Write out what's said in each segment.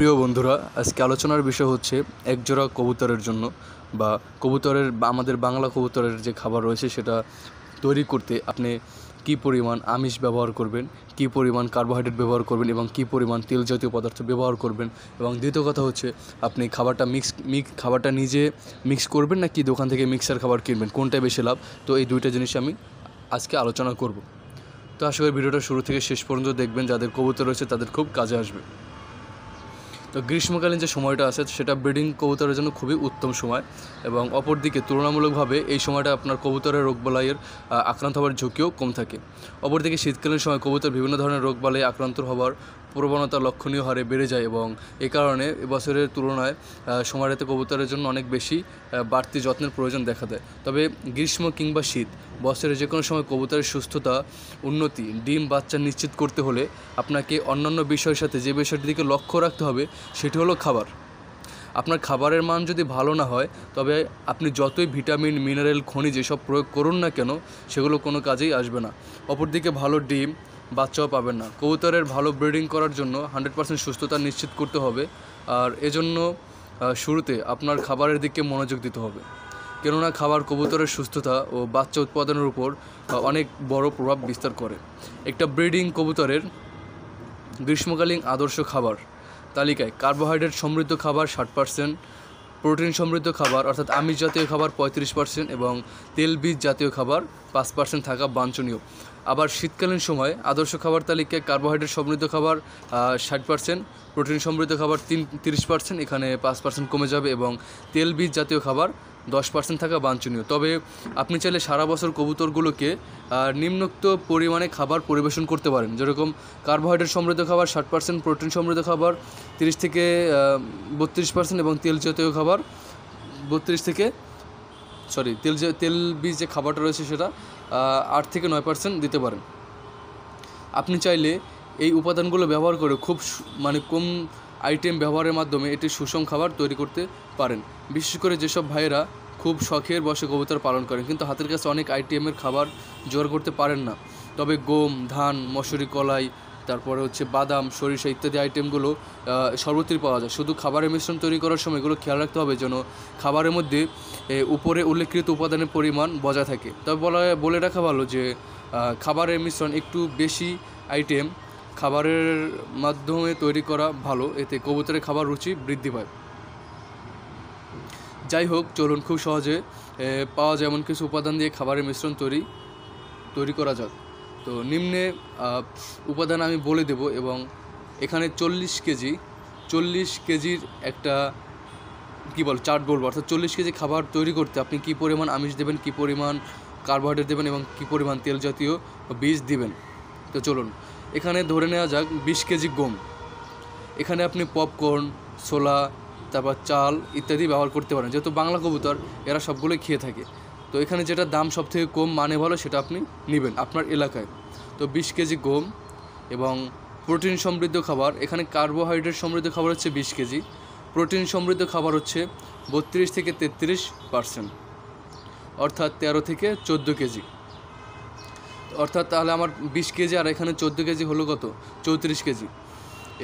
প্রিয় বন্ধুরা আজকে আলোচনার বিষয় হচ্ছে একজোড়া কবুতরের জন্য বা কবুতরের আমাদের বাংলা কবুতরের যে খাবার রয়েছে সেটা তৈরি করতে আপনি কি পরিমাণ আমিষ ব্যবহার করবেন কি পরিমাণ কার্বোহাইড্রেট ব্যবহার করবেন এবং কি পরিমাণ তেল জাতীয় পদার্থ ব্যবহার করবেন এবং দ্বিতীয় কথা হচ্ছে আপনি খাবারটা মিক্স মিক্স খাবারটা নিজে মিক্স করবেন না কি দোকান থেকে মিক্সার খাবার কিনবেন কোনটাই বেশি লাভ তো এই দুইটা জিনিস আমি আজকে আলোচনা করব তো আশা করি ভিডিওটা শুরু থেকে শেষ পর্যন্ত দেখবেন যাদের কবুতর রয়েছে তাদের খুব কাজে আসবে তো গ্রীষ্মকালীন যে সময়টা আছে সেটা ব্রিডিং কবুতরের জন্য খুবই উত্তম সময় এবং অপরদিকে তুলনামূলকভাবে এই সময়টা আপনার কবুতরের রোগবালাইয়ের আক্রান্ত হওয়ার ঝুঁকিও কম থাকে অপরদিকে শীতকালীন সময় কবুতর বিভিন্ন ধরনের রোগবালাই আক্রান্ত হওয়ার প্রবণতা লক্ষণীয় হারে বেড়ে যায় এবং এ কারণে এবছরের তুলনায় সময়টাতে কবুতরের জন্য অনেক বেশি বাড়তি যত্নের প্রয়োজন দেখা দেয় তবে গ্রীষ্ম কিংবা শীত বছরের যে কোনো সময় কবুতরের সুস্থতা উন্নতি ডিম বাচ্চা নিশ্চিত করতে হলে আপনাকে অন্যান্য বিষয়ের সাথে যে বিষয়টির দিকে লক্ষ্য রাখতে হবে সেটি হলো খাবার আপনার খাবারের মান যদি ভালো না হয় তবে আপনি যতই ভিটামিন মিনারেল খনিজ এসব প্রয়োগ করুন না কেন সেগুলো কোনো কাজেই আসবে না অপরদিকে ভালো ডিম বাচ্চাও পাবেন না কবুতরের ভালো ব্রিডিং করার জন্য হান্ড্রেড পার্সেন্ট সুস্থতা নিশ্চিত করতে হবে আর এজন্য শুরুতে আপনার খাবারের দিকে মনোযোগ দিতে হবে কেননা খাবার কবুতরের সুস্থতা ও বাচ্চা উৎপাদনের উপর অনেক বড় প্রভাব বিস্তার করে একটা ব্রিডিং কবুতরের গ্রীষ্মকালীন আদর্শ খাবার তালিকায় কার্বোহাইড্রেট সমৃদ্ধ খাবার ষাট পার্সেন্ট প্রোটিন সমৃদ্ধ খাবার অর্থাৎ আমিষ জাতীয় খাবার পঁয়ত্রিশ পার্সেন্ট এবং তেল বীজ জাতীয় খাবার পাঁচ পার্সেন্ট থাকা বাঞ্ছনীয় আবার শীতকালীন সময় আদর্শ খাবার তালিকায় কার্বোহাইড্রেট সমৃদ্ধ খাবার ষাট পার্সেন্ট প্রোটিন সমৃদ্ধ খাবার তিন তিরিশ পার্সেন্ট এখানে পাঁচ পার্সেন্ট কমে যাবে এবং তেল বীজ জাতীয় খাবার দশ পার্সেন্ট থাকা বাঞ্ছনীয় তবে আপনি চাইলে সারা বছর কবুতরগুলোকে নিম্নোক্ত পরিমাণে খাবার পরিবেশন করতে পারেন যেরকম কার্বোহাইড্রেট সমৃদ্ধ খাবার ষাট পার্সেন্ট প্রোটিন সমৃদ্ধ খাবার তিরিশ থেকে বত্রিশ পার্সেন্ট এবং তেল জাতীয় খাবার বত্রিশ থেকে সরি তেল তেল বীজ যে খাবারটা রয়েছে সেটা আট থেকে নয় পার্সেন্ট দিতে পারেন আপনি চাইলে এই উপাদানগুলো ব্যবহার করে খুব মানে কম আইটেম ব্যবহারের মাধ্যমে এটি সুষম খাবার তৈরি করতে পারেন বিশেষ করে যেসব ভাইয়েরা খুব শখের বসে কবুতর পালন করেন কিন্তু হাতের কাছে অনেক আইটিএমের খাবার জোগাড় করতে পারেন না তবে গম ধান মশুরি কলাই তারপরে হচ্ছে বাদাম সরিষা ইত্যাদি আইটেমগুলো সর্বত্রই পাওয়া যায় শুধু খাবারের মিশ্রণ তৈরি করার সময় এগুলো খেয়াল রাখতে হবে যেন খাবারের মধ্যে উপরে উল্লেখিত উপাদানের পরিমাণ বজায় থাকে তবে বলা বলে রাখা ভালো যে খাবারের মিশ্রণ একটু বেশি আইটেম খাবারের মাধ্যমে তৈরি করা ভালো এতে কবুতরের খাবার রুচি বৃদ্ধি পায় যাই হোক চলুন খুব সহজে পাওয়া যায় এমন কিছু উপাদান দিয়ে খাবারের মিশ্রণ তৈরি তৈরি করা যাক তো নিম্নে উপাদান আমি বলে দেব এবং এখানে চল্লিশ কেজি চল্লিশ কেজির একটা কী বল চাট বলবো অর্থাৎ চল্লিশ কেজি খাবার তৈরি করতে আপনি কী পরিমাণ আমিষ দেবেন কী পরিমাণ কার্বোহাইড্রেট দেবেন এবং কী পরিমাণ তেল জাতীয় বীজ দিবেন তো চলুন এখানে ধরে নেওয়া যাক বিশ কেজি গম এখানে আপনি পপকর্ন ছোলা তারপর চাল ইত্যাদি ব্যবহার করতে পারেন যেহেতু বাংলা কবুতর এরা সবগুলোই খেয়ে থাকে তো এখানে যেটা দাম সবথেকে কম মানে ভালো সেটা আপনি নেবেন আপনার এলাকায় তো বিশ কেজি গম এবং প্রোটিন সমৃদ্ধ খাবার এখানে কার্বোহাইড্রেট সমৃদ্ধ খাবার হচ্ছে বিশ কেজি প্রোটিন সমৃদ্ধ খাবার হচ্ছে বত্রিশ থেকে তেত্রিশ পার্সেন্ট অর্থাৎ তেরো থেকে চোদ্দ কেজি অর্থাৎ তাহলে আমার বিশ কেজি আর এখানে চোদ্দো কেজি হলো কত চৌত্রিশ কেজি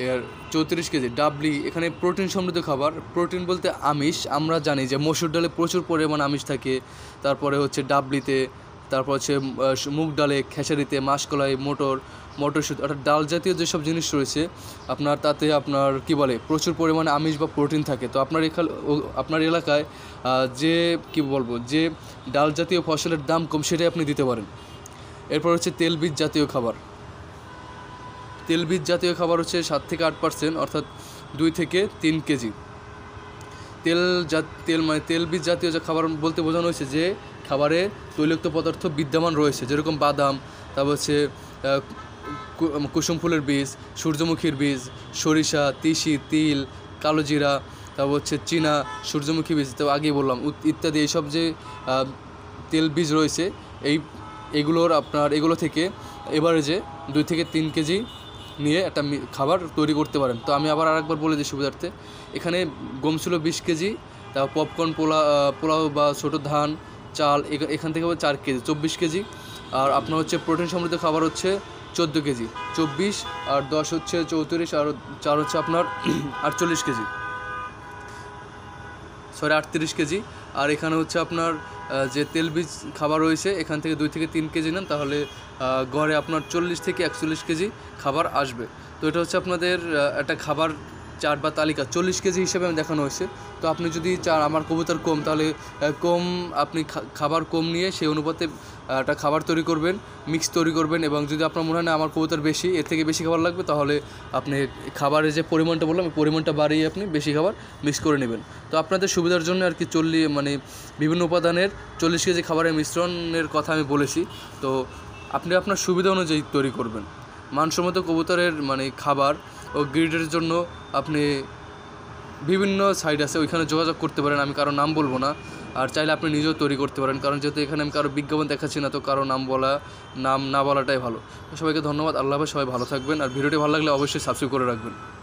এর চৌত্রিশ কেজি ডাবলি এখানে প্রোটিন সমৃদ্ধ খাবার প্রোটিন বলতে আমিষ আমরা জানি যে মসুর ডালে প্রচুর পরিমাণ আমিষ থাকে তারপরে হচ্ছে ডাবলিতে তারপর হচ্ছে মুগ ডালে খেসারিতে মাসকলাই মোটর মটরশুঁটি অর্থাৎ ডাল জাতীয় যেসব জিনিস রয়েছে আপনার তাতে আপনার কি বলে প্রচুর পরিমাণে আমিষ বা প্রোটিন থাকে তো আপনার এখানে আপনার এলাকায় যে কি বলবো যে ডাল জাতীয় ফসলের দাম কম সেটাই আপনি দিতে পারেন এরপর হচ্ছে তেলবীজ জাতীয় খাবার তেলবীজ জাতীয় খাবার হচ্ছে সাত থেকে আট পার্সেন্ট অর্থাৎ দুই থেকে তিন কেজি তেল জা তেল মানে তেলবীজ জাতীয় যা খাবার বলতে বোঝানো হয়েছে যে খাবারে তৈলাক্ত পদার্থ বিদ্যমান রয়েছে যেরকম বাদাম তারপর হচ্ছে কুসুম ফুলের বীজ সূর্যমুখীর বীজ সরিষা তিসি তিল কালোজিরা তারপর হচ্ছে চীনা সূর্যমুখী বীজ তো আগেই বললাম ইত্যাদি এইসব যে তেল বীজ রয়েছে এই এগুলোর আপনার এগুলো থেকে এভারেজে দুই থেকে তিন কেজি নিয়ে একটা খাবার তৈরি করতে পারেন তো আমি আবার আরেকবার বলে দিই সুবিধার্থে এখানে গম ছিল বিশ কেজি তারপর পপকর্ন পোলা পোলাও বা ছোটো ধান চাল এখান থেকে চার কেজি চব্বিশ কেজি আর আপনার হচ্ছে প্রোটিন সমৃদ্ধ খাবার হচ্ছে চোদ্দো কেজি চব্বিশ আর দশ হচ্ছে চৌত্রিশ আর চার হচ্ছে আপনার আটচল্লিশ কেজি সরি আটত্রিশ কেজি আর এখানে হচ্ছে আপনার যে তেল বীজ খাবার রয়েছে এখান থেকে দুই থেকে তিন কেজি নেন তাহলে ঘরে আপনার চল্লিশ থেকে একচল্লিশ কেজি খাবার আসবে তো এটা হচ্ছে আপনাদের একটা খাবার চার বা তালিকা চল্লিশ কেজি হিসেবে আমি দেখানো হয়েছে তো আপনি যদি চার আমার কবুতর কম তাহলে কম আপনি খাবার কম নিয়ে সেই অনুপাতে একটা খাবার তৈরি করবেন মিক্স তৈরি করবেন এবং যদি আপনার মনে হয় না আমার কবুতর বেশি এর থেকে বেশি খাবার লাগবে তাহলে আপনি খাবারের যে পরিমাণটা বললাম পরিমাণটা বাড়িয়ে আপনি বেশি খাবার মিক্স করে নেবেন তো আপনাদের সুবিধার জন্য আর কি চল্লি মানে বিভিন্ন উপাদানের চল্লিশ কেজি খাবারের মিশ্রণের কথা আমি বলেছি তো আপনি আপনার সুবিধা অনুযায়ী তৈরি করবেন মানসম্মত কবুতরের মানে খাবার ও গ্রিডের জন্য আপনি বিভিন্ন সাইট আছে ওইখানে যোগাযোগ করতে পারেন আমি কারো নাম বলবো না আর চাইলে আপনি নিজেও তৈরি করতে পারেন কারণ যেহেতু এখানে আমি কারো বিজ্ঞাপন দেখাচ্ছি না তো কারো নাম বলা নাম না বলাটাই ভালো সবাইকে ধন্যবাদ আল্লাহ সবাই ভালো থাকবেন আর ভিডিওটি ভালো লাগলে অবশ্যই সাবস্ক্রাইব করে রাখবেন